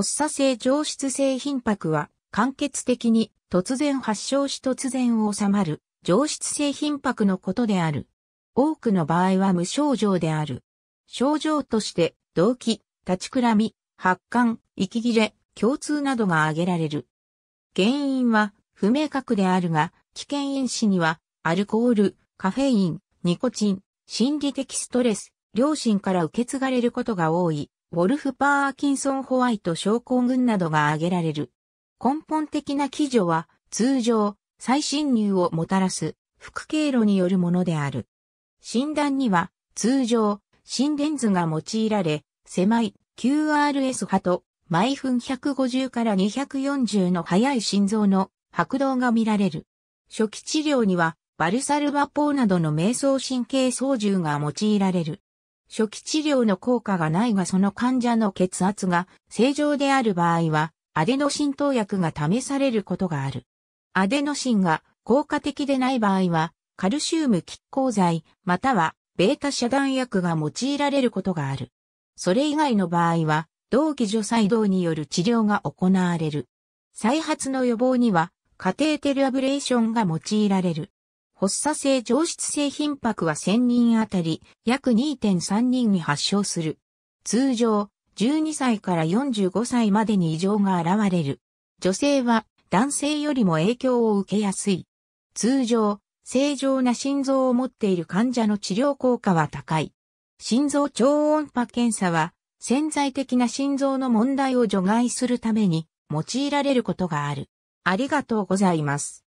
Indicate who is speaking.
Speaker 1: 発作性上質性頻迫は、間欠的に突然発症し突然収まる、上質性頻迫のことである。多くの場合は無症状である。症状として、動悸、立ちくらみ、発汗、息切れ、共通などが挙げられる。原因は不明確であるが、危険因子には、アルコール、カフェイン、ニコチン、心理的ストレス、両親から受け継がれることが多い、ウォルフ・パーキンソン・ホワイト症候群などが挙げられる。根本的な基準は、通常、再侵入をもたらす、副経路によるものである。診断には、通常、心電図が用いられ、狭い QRS 波と毎分150から240の速い心臓の拍動が見られる。初期治療にはバルサルバポーなどの瞑想神経操縦が用いられる。初期治療の効果がないがその患者の血圧が正常である場合は、アデノシン投薬が試されることがある。アデノシンが効果的でない場合は、カルシウム拮抗剤、または、ベータ遮断薬が用いられることがある。それ以外の場合は、同期除細動による治療が行われる。再発の予防には、カテーテルアブレーションが用いられる。発作性上質性頻迫は1000人あたり約2.3人に発症する。通常、12歳から45歳までに異常が現れる。女性は男性よりも影響を受けやすい。通常、正常な心臓を持っている患者の治療効果は高い。心臓超音波検査は潜在的な心臓の問題を除外するために用いられることがある。ありがとうございます。